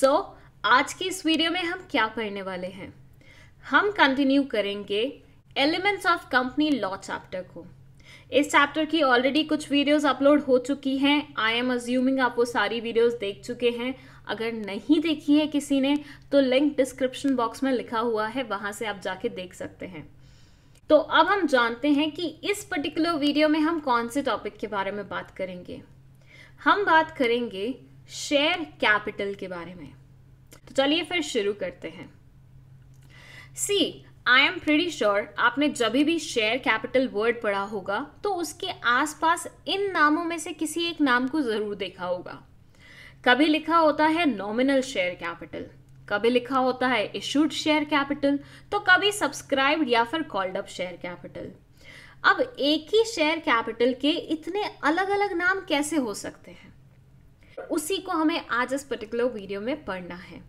सो so, आज के इस वीडियो में हम क्या करने वाले हैं हम कंटिन्यू करेंगे elements of company law chapter को इस चैप्टर की ऑलरेडी कुछ वीडियोस अपलोड हो चुकी हैं आई एम अज्यूमिंग आप वो सारी वीडियोस देख चुके हैं अगर नहीं देखी है किसी ने तो लिंक डिस्क्रिप्शन बॉक्स में लिखा हुआ है वहां से आप जाके देख सकते हैं तो अब हम जानते हैं कि इस पर्टिकुलर वीडियो में हम कौन से टॉपिक के बारे में बात करेंगे हम बात करेंगे शेयर कैपिटल के बारे में तो चलिए फिर शुरू करते हैं see I am pretty sure आपने जब भी शेयर कैपिटल वर्ड पढ़ा होगा तो उसके आसपास इन नामों में से किसी एक नाम को ज़रूर देखा होगा कभी लिखा होता है नॉमिनल शेयर कैपिटल कभी लिखा होता है इशूड शेयर कैपिटल तो कभी सब्सक्राइब या फिर कॉल्ड अप शेयर कैपिटल अब एक ही शेयर कैपिटल के इतने अलग अलग नाम कैसे हो सकते हैं उसी को हमें आज इस पर्टिकुलर वीडियो में पढ़ना है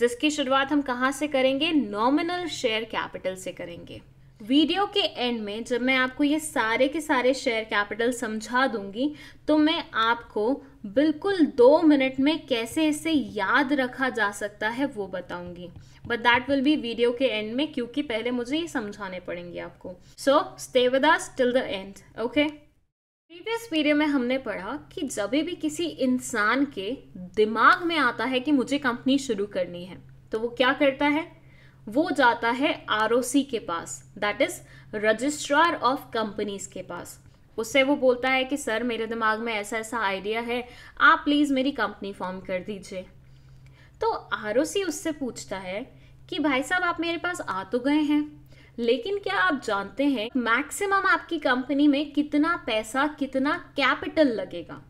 जिसकी शुरुआत हम कहाँ से करेंगे नॉमिनल शेयर कैपिटल से करेंगे वीडियो के एंड में जब मैं आपको ये सारे के सारे शेयर कैपिटल समझा दूंगी तो मैं आपको बिल्कुल दो मिनट में कैसे इसे याद रखा जा सकता है वो बताऊंगी but that will be video के एंड में क्योंकि पहले मुझे ये समझाने पड़ेंगे आपको so stay with us till the end okay previous video में हमने पढ़ा कि जब भी किसी इंसान के दिमाग में आता है कि मुझे कंपनी शुरू करनी है तो वो क्या करता है वो जाता है आर के पास that is registrar of companies के पास उससे वो बोलता है कि सर मेरे दिमाग में ऐसा ऐसा आइडिया है आप प्लीज़ मेरी कंपनी फॉर्म कर दीजिए तो आर उससे पूछता है कि भाई साहब आप मेरे पास आ तो गए हैं लेकिन क्या आप जानते हैं मैक्सिमम आपकी कंपनी में कितना पैसा कितना कैपिटल लगेगा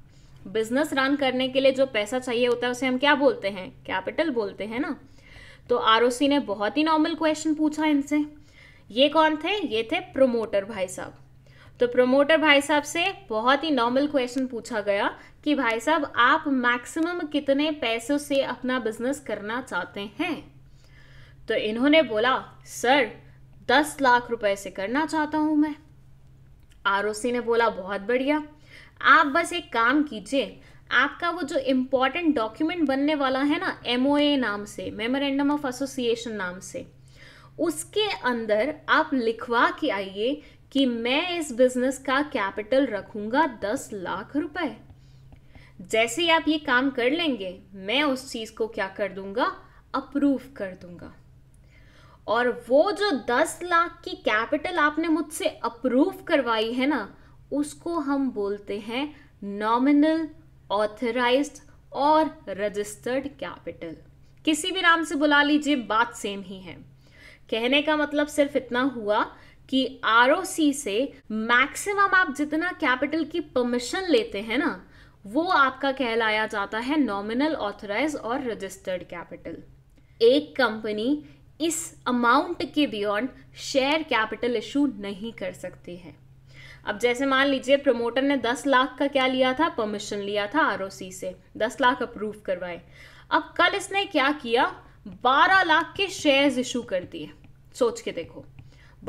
बिजनेस रन करने के लिए जो पैसा चाहिए होता है उसे हम क्या बोलते हैं कैपिटल बोलते हैं ना तो आर ने बहुत ही नॉर्मल क्वेश्चन पूछा इनसे ये कौन थे ये थे प्रोमोटर भाई साहब तो प्रोमोटर भाई साहब से बहुत ही नॉर्मल क्वेश्चन पूछा गया कि भाई साहब आप मैक्सिमम कितने पैसों से अपना बिजनेस करना चाहते हैं तो इन्होंने बोला सर दस लाख रुपए से करना चाहता हूं मैं आर ने बोला बहुत बढ़िया आप बस एक काम कीजिए आपका वो जो इम्पोर्टेंट डॉक्यूमेंट बनने वाला है ना एम नाम से मेमोरेंडम ऑफ एसोसिएशन नाम से उसके अंदर आप लिखवा के आइए कि मैं इस बिजनेस का कैपिटल रखूंगा दस लाख रुपए जैसे ही आप ये काम कर लेंगे मैं उस चीज को क्या कर दूंगा अप्रूव कर दूंगा और वो जो दस लाख की कैपिटल आपने मुझसे अप्रूव करवाई है ना उसको हम बोलते हैं नॉमिनल ऑथराइज्ड और रजिस्टर्ड कैपिटल किसी भी नाम से बुला लीजिए बात सेम ही है कहने का मतलब सिर्फ इतना हुआ कि आर से मैक्सिमम आप जितना कैपिटल की परमिशन लेते हैं ना वो आपका कहलाया जाता है नॉमिनल ऑथराइज और रजिस्टर्ड कैपिटल एक कंपनी इस अमाउंट के बियॉन्ड शेयर कैपिटल इशू नहीं कर सकते हैं अब जैसे मान लीजिए प्रमोटर ने 10 लाख का क्या लिया था परमिशन लिया था आर से 10 लाख अप्रूव करवाए अब कल इसने क्या किया 12 लाख के शेयर्स इशू कर दिए सोच के देखो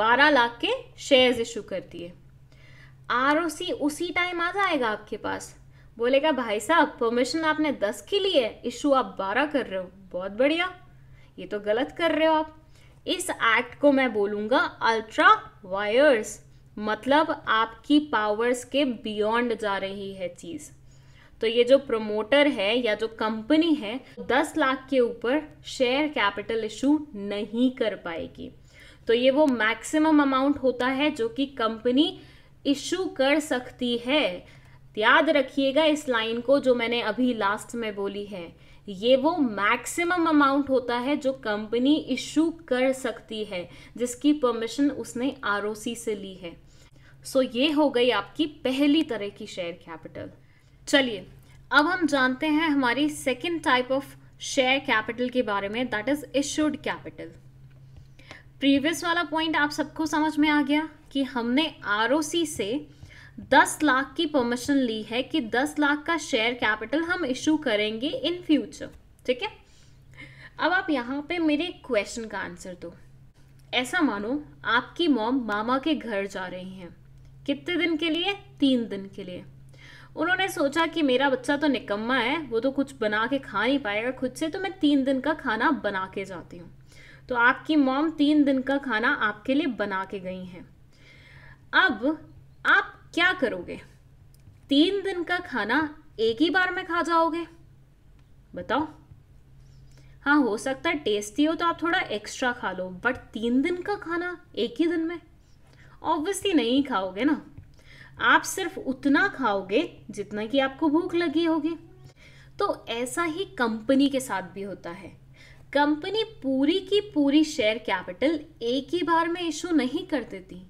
12 लाख के शेयर्स इशू कर दिए आर उसी टाइम आ जाएगा आपके पास बोलेगा भाई साहब परमिशन आपने 10 की ली है इशू आप 12 कर रहे हो बहुत बढ़िया ये तो गलत कर रहे हो आप इस एक्ट को मैं बोलूंगा अल्ट्रा वायर्स मतलब आपकी पावर्स के बियॉन्ड जा रही है चीज़ तो ये जो प्रमोटर है या जो कंपनी है 10 लाख के ऊपर शेयर कैपिटल इशू नहीं कर पाएगी तो ये वो मैक्सिमम अमाउंट होता है जो कि कंपनी इशू कर सकती है याद रखिएगा इस लाइन को जो मैंने अभी लास्ट में बोली है ये वो मैक्सिमम अमाउंट होता है जो कंपनी इशू कर सकती है जिसकी परमिशन उसने आर से ली है सो so, ये हो गई आपकी पहली तरह की शेयर कैपिटल चलिए अब हम जानते हैं हमारी second type of share capital के बारे में that is issued capital previous वाला पॉइंट आप सबको समझ में आ गया कि हमने आर से दस लाख की परमिशन ली है कि दस लाख का शेयर कैपिटल हम इशू करेंगे इन फ्यूचर ठीक है अब आप यहाँ पे मेरे क्वेश्चन का आंसर दो ऐसा मानो आपकी मॉम मामा के घर जा रही हैं कितने दिन के लिए तीन दिन के लिए उन्होंने सोचा कि मेरा बच्चा तो निकम्मा है वो तो कुछ बना के खा नहीं पाएगा खुद से तो मैं तीन दिन का खाना बना के जाती हूँ तो आपकी मॉम तीन दिन का खाना आपके लिए बना के गई हैं अब आप क्या करोगे तीन दिन का खाना एक ही बार में खा जाओगे बताओ हाँ हो सकता है टेस्टी हो तो आप थोड़ा एक्स्ट्रा खा लो बट तीन दिन का खाना एक ही दिन में ऑब्वियसली नहीं खाओगे ना आप सिर्फ उतना खाओगे जितना कि आपको भूख लगी होगी तो ऐसा ही कंपनी के साथ भी होता है कंपनी पूरी की पूरी शेयर कैपिटल एक ही बार में इशू नहीं कर देती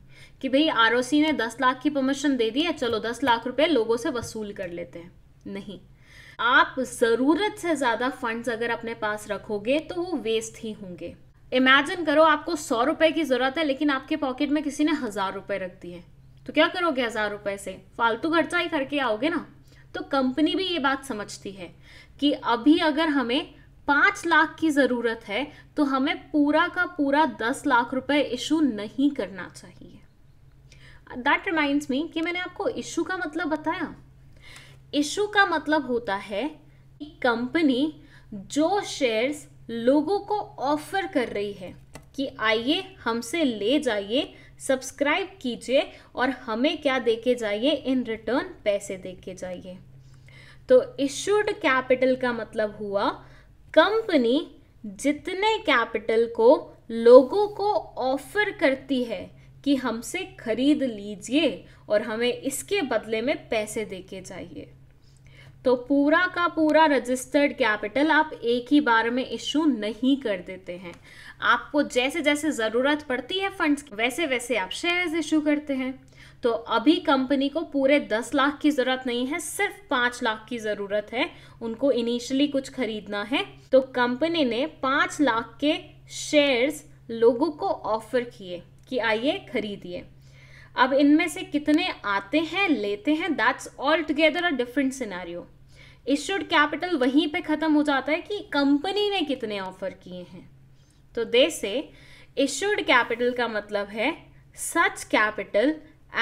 कि भाई आर ने दस लाख की परमिशन दे दी है चलो दस लाख रुपए लोगों से वसूल कर लेते हैं नहीं आप ज़रूरत से ज़्यादा फंड्स अगर अपने पास रखोगे तो वो वेस्ट ही होंगे इमेजिन करो आपको सौ रुपए की ज़रूरत है लेकिन आपके पॉकेट में किसी ने हज़ार रुपए रख दी है तो क्या करोगे हज़ार रुपए से फालतू खर्चा ही करके आओगे ना तो कंपनी भी ये बात समझती है कि अभी अगर हमें पांच लाख की ज़रूरत है तो हमें पूरा का पूरा दस लाख रुपए इशू नहीं करना चाहिए दैट रिमाइंड्स मी कि मैंने आपको इशू का मतलब बताया इशू का मतलब होता है कि कंपनी जो शेयर्स लोगों को ऑफर कर रही है कि आइए हमसे ले जाइए सब्सक्राइब कीजिए और हमें क्या दे के जाइए इन रिटर्न पैसे दे के जाइए तो इशूड कैपिटल का मतलब हुआ कंपनी जितने कैपिटल को लोगों को ऑफर करती है कि हमसे खरीद लीजिए और हमें इसके बदले में पैसे दे के चाहिए तो पूरा का पूरा रजिस्टर्ड कैपिटल आप एक ही बार में इशू नहीं कर देते हैं आपको जैसे जैसे ज़रूरत पड़ती है फंड्स वैसे वैसे आप शेयर्स इशू करते हैं तो अभी कंपनी को पूरे दस लाख की ज़रूरत नहीं है सिर्फ पांच लाख की ज़रूरत है उनको इनिशियली कुछ खरीदना है तो कंपनी ने पांच लाख के शेयर्स लोगों को ऑफर किए कि आइए खरीदिए अब इनमें से कितने आते हैं लेते हैं that's altogether a different scenario issued capital वहीं पे ख़त्म हो जाता है कि कंपनी ने कितने ऑफर किए हैं तो दे से इश्यूड कैपिटल का मतलब है such capital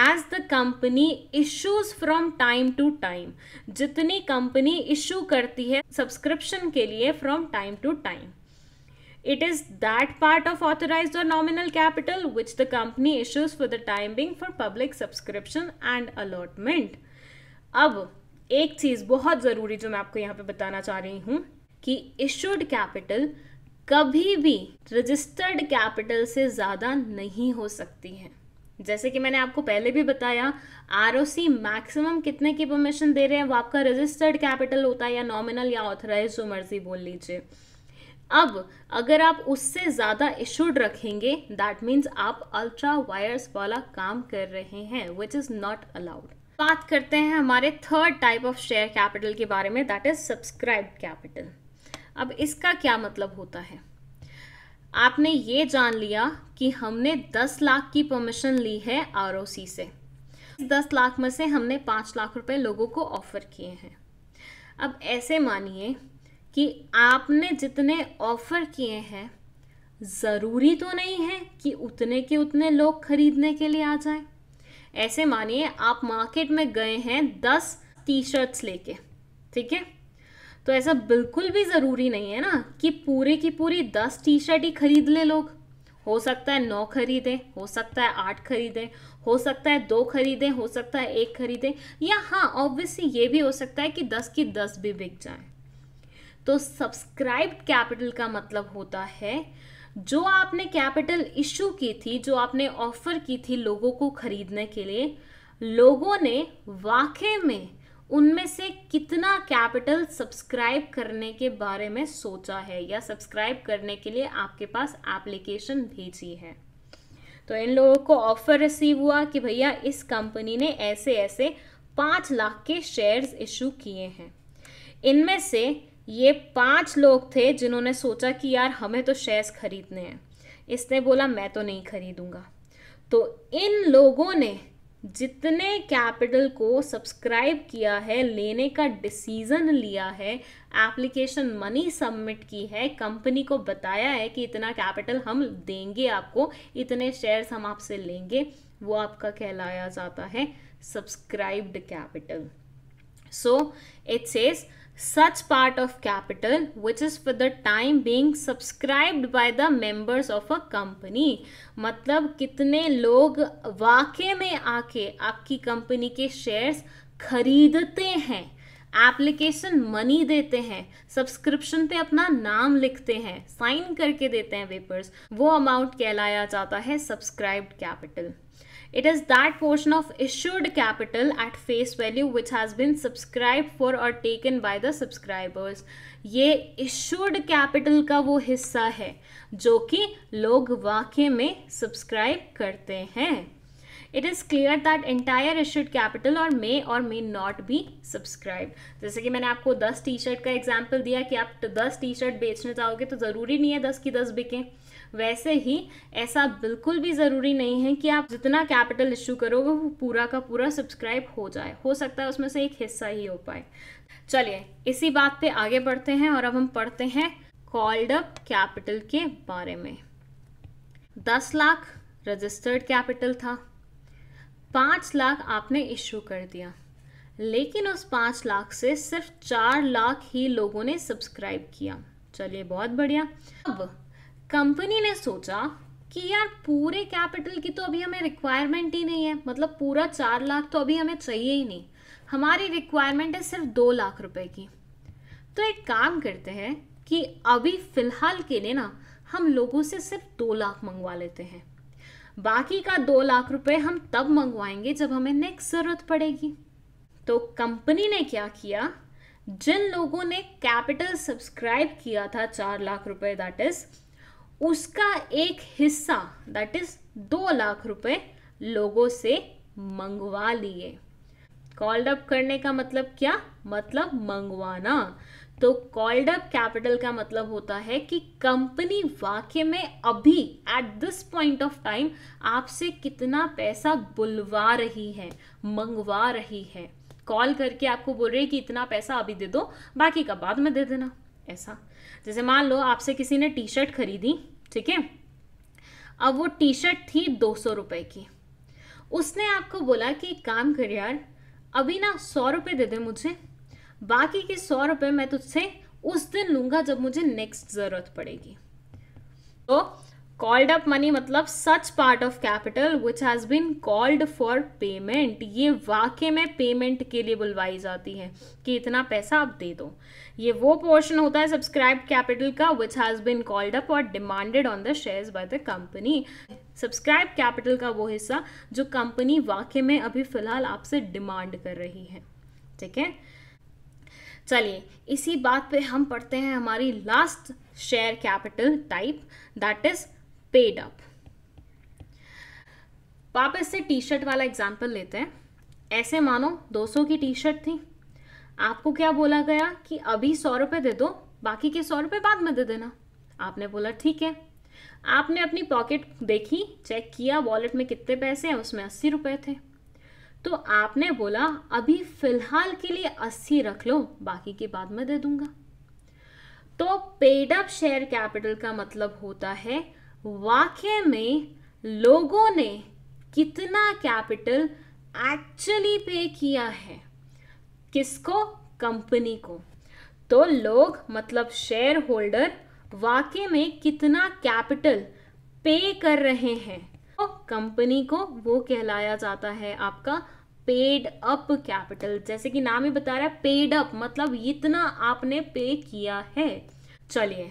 as the company issues from time to time जितनी कंपनी इशू करती है सब्सक्रिप्शन के लिए from time to time It is that part of authorized or nominal capital which the company issues for the time being for public subscription and allotment. ab ek cheez bahut zaruri jo main aapko yahan pe batana cha rahi hu ki issued capital कभी भी registered capital से ज़्यादा नहीं हो सकती है जैसे कि मैंने आपको पहले भी बताया आर मैक्सिमम कितने की परमिशन दे रहे हैं वो आपका रजिस्टर्ड कैपिटल होता है या नॉमिनल या ऑथराइज जो मर्जी बोल लीजिए अब अगर आप उससे ज़्यादा इशूड रखेंगे दैट मीन्स आप अल्ट्रा वायर्स वाला काम कर रहे हैं विच इज़ नॉट अलाउड बात करते हैं हमारे third type of share capital के बारे में दैट इज़ सब्सक्राइब कैपिटल अब इसका क्या मतलब होता है आपने ये जान लिया कि हमने 10 लाख की परमिशन ली है आर से दस लाख में से हमने 5 लाख रुपए लोगों को ऑफर किए हैं अब ऐसे मानिए कि आपने जितने ऑफ़र किए हैं ज़रूरी तो नहीं है कि उतने के उतने लोग खरीदने के लिए आ जाएं। ऐसे मानिए आप मार्केट में गए हैं दस टी शर्ट्स लेके ठीक है तो ऐसा बिल्कुल भी ज़रूरी नहीं है ना कि पूरे की पूरी दस टी शर्ट ही खरीद ले लोग हो सकता है नौ खरीदें हो सकता है आठ खरीदें हो सकता है दो खरीदें हो सकता है एक खरीदें या हाँ ऑब्वियसली ये भी हो सकता है कि दस की दस भी बिक जाएं तो सब्सक्राइब कैपिटल का मतलब होता है जो आपने कैपिटल इशू की थी जो आपने ऑफर की थी लोगों को खरीदने के लिए लोगों ने वाकई में उनमें से कितना कैपिटल सब्सक्राइब करने के बारे में सोचा है या सब्सक्राइब करने के लिए आपके पास एप्लीकेशन भेजी है तो इन लोगों को ऑफर रिसीव हुआ कि भैया इस कंपनी ने ऐसे ऐसे पाँच लाख के शेयर्स इशू किए हैं इनमें से ये पांच लोग थे जिन्होंने सोचा कि यार हमें तो शेयर्स खरीदने हैं इसने बोला मैं तो नहीं खरीदूंगा तो इन लोगों ने जितने कैपिटल को सब्सक्राइब किया है लेने का डिसीजन लिया है एप्लीकेशन मनी सबमिट की है कंपनी को बताया है कि इतना कैपिटल हम देंगे आपको इतने शेयर्स हम आपसे लेंगे वो आपका कहलाया जाता है subscribed capital so it says such part of capital which is for the time being subscribed by the members of a company मतलब कितने लोग वाकई में आके आपकी कंपनी के शेयर्स खरीदते हैं एप्लीकेशन मनी देते हैं सब्सक्रिप्शन पे अपना नाम लिखते हैं साइन करके देते हैं पेपर्स वो अमाउंट कहलाया जाता है subscribed capital It is that portion of issued capital at face value which has been subscribed for or taken by the subscribers. ये इश्यूड कैपिटल का वो हिस्सा है जो कि लोग वाकई में सब्सक्राइब करते हैं it is clear that entire issued capital और मे और मे नॉट बी सब्सक्राइब जैसे कि मैंने आपको दस टी शर्ट का एग्जाम्पल दिया कि आप दस टी शर्ट बेचने जाओगे तो ज़रूरी नहीं है दस की दस बिकें वैसे ही ऐसा बिल्कुल भी ज़रूरी नहीं है कि आप जितना कैपिटल इशू करोगे वो पूरा का पूरा सब्सक्राइब हो जाए हो सकता है उसमें से एक हिस्सा ही हो पाए चलिए इसी बात पे आगे बढ़ते हैं और अब हम पढ़ते हैं कॉल्ड अप कैपिटल के बारे में दस लाख रजिस्टर्ड कैपिटल था पाँच लाख आपने इशू कर दिया लेकिन उस पाँच लाख से सिर्फ चार लाख ही लोगों ने सब्सक्राइब किया चलिए बहुत बढ़िया अब कंपनी ने सोचा कि यार पूरे कैपिटल की तो अभी हमें रिक्वायरमेंट ही नहीं है मतलब पूरा चार लाख तो अभी हमें चाहिए ही नहीं हमारी रिक्वायरमेंट है सिर्फ दो लाख रुपए की तो एक काम करते हैं कि अभी फ़िलहाल के लिए ना हम लोगों से सिर्फ दो लाख मंगवा लेते हैं बाकी का दो लाख रुपए हम तब मंगवाएंगे जब हमें नेक्स्ट ज़रूरत पड़ेगी तो कंपनी ने क्या किया जिन लोगों ने कैपिटल सब्सक्राइब किया था चार लाख रुपए दैट इज़ उसका एक हिस्सा दैट इज दो लाख रुपए लोगों से मंगवा लिए कॉल्ड अप करने का मतलब क्या मतलब मंगवाना तो कॉल्ड अप कैपिटल का मतलब होता है कि कंपनी वाक्य में अभी at this point of time आपसे कितना पैसा बुलवा रही है मंगवा रही है कॉल करके आपको बोल रही है कि इतना पैसा अभी दे दो बाकी का बाद में दे देना ऐसा जैसे मान लो आपसे किसी ने टी शर्ट खरीदी ठीक है अब वो टी शर्ट थी दो सौ रुपए की उसने आपको बोला कि काम कर यार अभी ना सौ रुपए दे दे मुझे बाकी के सौ रुपए मैं तुझसे उस दिन लूंगा जब मुझे नेक्स्ट ज़रूरत पड़ेगी तो कॉल्ड अप मनी मतलब such part of capital which has been called for payment ये वाक्य में पेमेंट के लिए बुलवाई जाती है कि इतना पैसा आप दे दो ये वो पोर्शन होता है सब्सक्राइब कैपिटल का which has been called up और demanded on the shares by the company subscribe capital का वो हिस्सा जो कंपनी वाक्य में अभी फ़िलहाल आपसे डिमांड कर रही है ठीक है चलिए इसी बात पे हम पढ़ते हैं हमारी last share capital type that is paid up वापस से टी शर्ट वाला एग्जाम्पल लेते हैं ऐसे मानो 200 की टी शर्ट थी आपको क्या बोला गया कि अभी सौ रुपये दे दो बाकी के सौ रुपये बाद में दे देना आपने बोला ठीक है आपने अपनी पॉकेट देखी चेक किया वॉलेट में कितने पैसे हैं उसमें अस्सी रुपये थे तो आपने बोला अभी फ़िलहाल के लिए अस्सी रख लो बाकी के बाद में दे दूंगा तो पेड अप शेयर कैपिटल का मतलब होता है वाक्य में लोगों ने कितना कैपिटल एक्चुअली पे किया है किसको कंपनी को तो लोग मतलब शेयर होल्डर वाक्य में कितना कैपिटल पे कर रहे हैं तो कंपनी को वो कहलाया जाता है आपका पेड अप कैपिटल जैसे कि नाम ही बता रहा है पेड अप मतलब इतना आपने पे किया है चलिए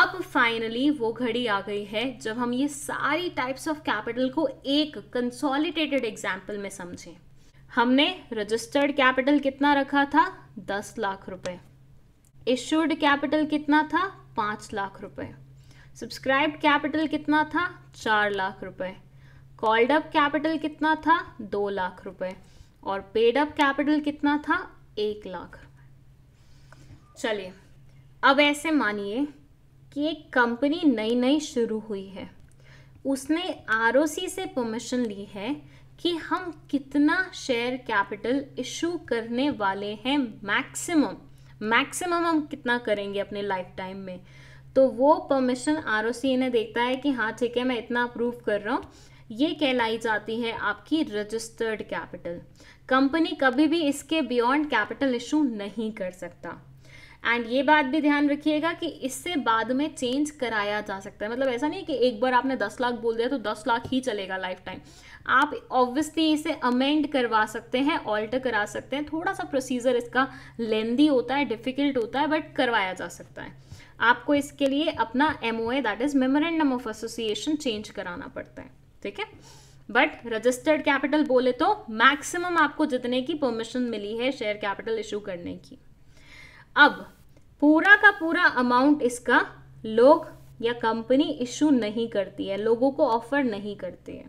अब फाइनली वो घड़ी आ गई है जब हम ये सारी टाइप्स ऑफ कैपिटल को एक कंसोलिडेटेड एग्जाम्पल में समझें हमने रजिस्टर्ड कैपिटल कितना रखा था दस लाख रुपए इश्यूड कैपिटल कितना था पांच लाख रुपए सब्सक्राइब कैपिटल कितना था चार लाख रुपए कॉल्ड अप कैपिटल कितना था दो लाख रुपए और पेड अप कैपिटल कितना था एक लाख चलिए अब ऐसे मानिए कि एक कंपनी नई नई शुरू हुई है उसने आर से परमिशन ली है कि हम कितना शेयर कैपिटल इशू करने वाले हैं मैक्सिमम मैक्सिमम हम कितना करेंगे अपने लाइफ टाइम में तो वो परमिशन आर ने देखता है कि हाँ ठीक है मैं इतना अप्रूव कर रहा हूँ ये कहलाई जाती है आपकी रजिस्टर्ड कैपिटल कंपनी कभी भी इसके बियॉन्ड कैपिटल इशू नहीं कर सकता एंड ये बात भी ध्यान रखिएगा कि इससे बाद में चेंज कराया जा सकता है मतलब ऐसा नहीं कि एक बार आपने दस लाख बोल दिया तो दस लाख ही चलेगा लाइफ टाइम आप ऑब्वियसली इसे अमेंड करवा सकते हैं ऑल्टर करा सकते हैं थोड़ा सा प्रोसीजर इसका लेंदी होता है डिफ़िकल्ट होता है बट करवाया जा सकता है आपको इसके लिए अपना M O A that is memorandum of association change कराना पड़ता है ठीक है बट रजिस्टर्ड कैपिटल बोले तो मैक्सिमम आपको जितने की परमिशन मिली है शेयर कैपिटल इशू करने की अब पूरा का पूरा अमाउंट इसका लोग या कंपनी इशू नहीं करती है लोगों को ऑफर नहीं करती है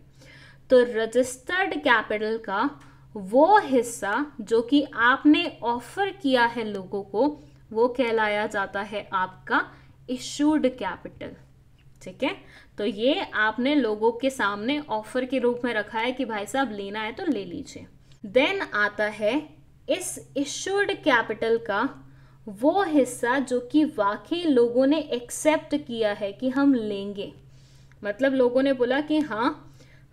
तो रजिस्टर्ड कैपिटल का वो हिस्सा जो कि आपने ऑफर किया है लोगों को वो कहलाया जाता है आपका इशूड कैपिटल ठीक है तो ये आपने लोगों के सामने ऑफर के रूप में रखा है कि भाई साहब लेना है तो ले लीजिए देन आता है इस इशूड कैपिटल का वो हिस्सा जो कि वाकई लोगों ने एक्सेप्ट किया है कि हम लेंगे मतलब लोगों ने बोला कि हाँ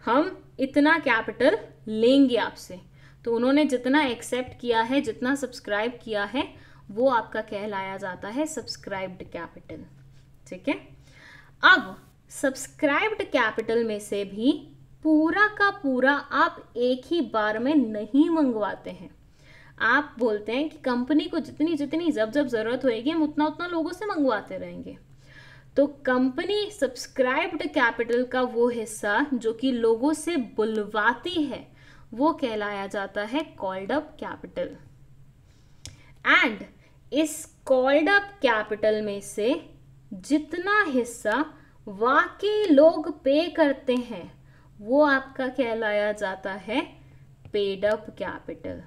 हम इतना कैपिटल लेंगे आपसे तो उन्होंने जितना एक्सेप्ट किया है जितना सब्सक्राइब किया है वो आपका कहलाया जाता है सब्सक्राइब्ड कैपिटल ठीक है अब सब्सक्राइब्ड कैपिटल में से भी पूरा का पूरा आप एक ही बार में नहीं मंगवाते हैं आप बोलते हैं कि कंपनी को जितनी जितनी जब जब ज़रूरत होगी हम उतना उतना लोगों से मंगवाते रहेंगे तो कंपनी सब्सक्राइब्ड कैपिटल का वो हिस्सा जो कि लोगों से बुलवाती है वो कहलाया जाता है कॉल्ड अप कैपिटल एंड इस कॉल्ड अप कैपिटल में से जितना हिस्सा वाकई लोग पे करते हैं वो आपका कहलाया जाता है पेड अप कैपिटल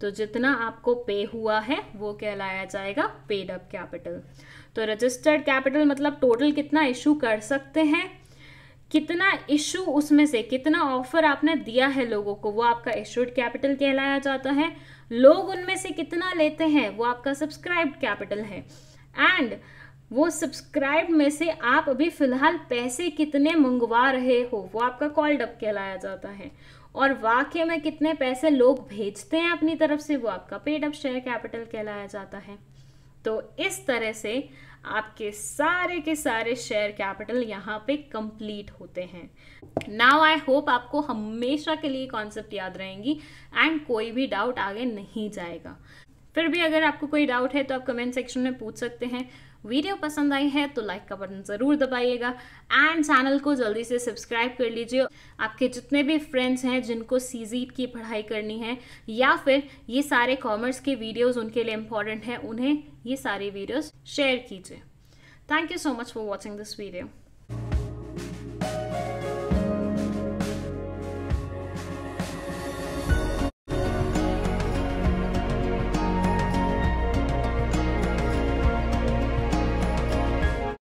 तो जितना आपको पे हुआ है वो कहलाया जाएगा पेड अप कैपिटल तो रजिस्टर्ड कैपिटल मतलब टोटल कितना इशू कर सकते हैं कितना इशू उसमें से कितना ऑफर आपने दिया है लोगों को वो आपका इशूड कैपिटल कहलाया जाता है लोग उनमें से कितना लेते हैं वो आपका सब्सक्राइब कैपिटल है एंड वो सब्सक्राइब में से आप अभी फिलहाल पैसे कितने मंगवा रहे हो वो आपका कॉल्ड अप कहलाया जाता है और वाक्य में कितने पैसे लोग भेजते हैं अपनी तरफ से वो आपका पेड अप शेयर कैपिटल कहलाया जाता है तो इस तरह से आपके सारे के सारे शेयर कैपिटल यहाँ पे कंप्लीट होते हैं नाउ आई होप आपको हमेशा के लिए कॉन्सेप्ट याद रहेंगी एंड कोई भी डाउट आगे नहीं जाएगा फिर भी अगर आपको कोई डाउट है तो आप कमेंट सेक्शन में पूछ सकते हैं वीडियो पसंद आई है तो लाइक का बटन ज़रूर दबाइएगा एंड चैनल को जल्दी से सब्सक्राइब कर लीजिए आपके जितने भी फ्रेंड्स हैं जिनको सी की पढ़ाई करनी है या फिर ये सारे कॉमर्स के वीडियोज़ उनके लिए इंपॉर्टेंट हैं उन्हें ये सारे वीडियोज़ शेयर कीजिए thank you so much for watching this video